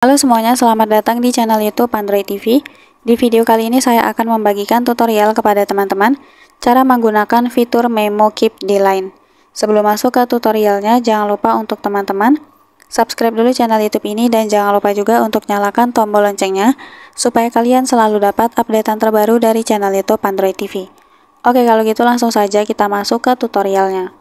Halo semuanya, selamat datang di channel YouTube Android TV. Di video kali ini saya akan membagikan tutorial kepada teman-teman cara menggunakan fitur Memo Keep di Line. Sebelum masuk ke tutorialnya, jangan lupa untuk teman-teman subscribe dulu channel YouTube ini dan jangan lupa juga untuk nyalakan tombol loncengnya supaya kalian selalu dapat updatean terbaru dari channel YouTube Android TV. Oke, kalau gitu langsung saja kita masuk ke tutorialnya.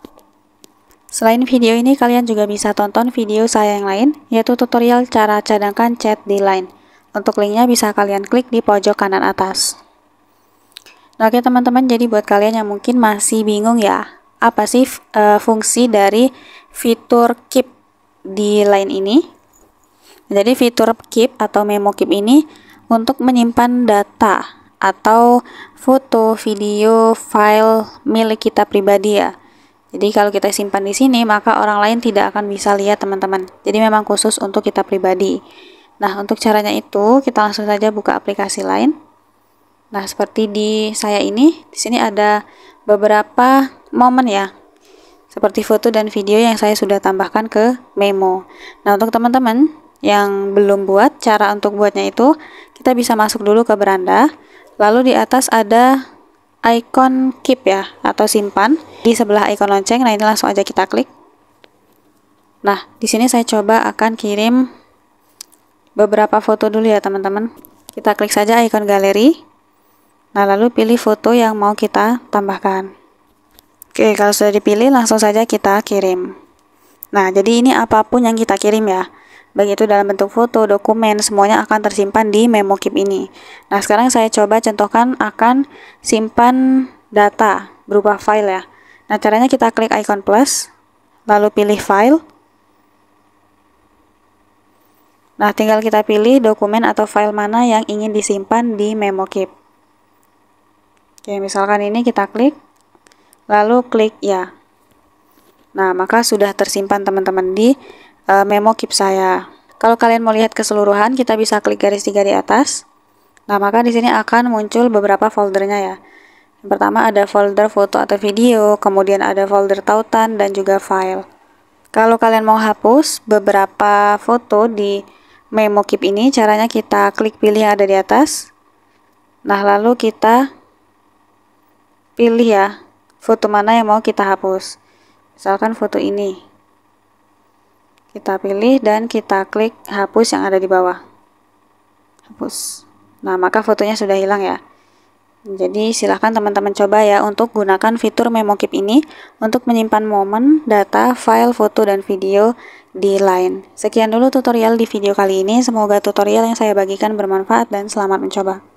Selain video ini, kalian juga bisa tonton video saya yang lain, yaitu tutorial cara cadangkan chat di line. Untuk linknya bisa kalian klik di pojok kanan atas. Nah, oke teman-teman, jadi buat kalian yang mungkin masih bingung ya, apa sih e, fungsi dari fitur keep di line ini? Jadi fitur keep atau memo keep ini untuk menyimpan data atau foto, video, file milik kita pribadi ya jadi kalau kita simpan di sini, maka orang lain tidak akan bisa lihat teman-teman. Jadi memang khusus untuk kita pribadi. Nah, untuk caranya itu, kita langsung saja buka aplikasi lain. Nah, seperti di saya ini, di sini ada beberapa momen ya, seperti foto dan video yang saya sudah tambahkan ke memo. Nah, untuk teman-teman yang belum buat, cara untuk buatnya itu, kita bisa masuk dulu ke beranda, lalu di atas ada icon keep ya atau simpan di sebelah icon lonceng nah ini langsung aja kita klik nah di sini saya coba akan kirim beberapa foto dulu ya teman-teman kita klik saja icon galeri nah lalu pilih foto yang mau kita tambahkan oke kalau sudah dipilih langsung saja kita kirim nah jadi ini apapun yang kita kirim ya baik itu dalam bentuk foto, dokumen, semuanya akan tersimpan di memo MemoKeep ini. Nah, sekarang saya coba contohkan akan simpan data berupa file ya. Nah, caranya kita klik icon plus, lalu pilih file. Nah, tinggal kita pilih dokumen atau file mana yang ingin disimpan di memo MemoKeep. Oke, misalkan ini kita klik, lalu klik ya. Nah, maka sudah tersimpan teman-teman di uh, memo keep saya. Kalau kalian mau lihat keseluruhan, kita bisa klik garis tiga di atas. Nah, maka di sini akan muncul beberapa foldernya ya. Yang pertama ada folder foto atau video, kemudian ada folder tautan dan juga file. Kalau kalian mau hapus beberapa foto di memo keep ini, caranya kita klik pilih yang ada di atas. Nah, lalu kita pilih ya foto mana yang mau kita hapus. Misalkan foto ini. Kita pilih dan kita klik hapus yang ada di bawah. Hapus. Nah, maka fotonya sudah hilang ya. Jadi silahkan teman-teman coba ya untuk gunakan fitur memo keep ini untuk menyimpan momen, data, file, foto, dan video di Line. Sekian dulu tutorial di video kali ini, semoga tutorial yang saya bagikan bermanfaat dan selamat mencoba.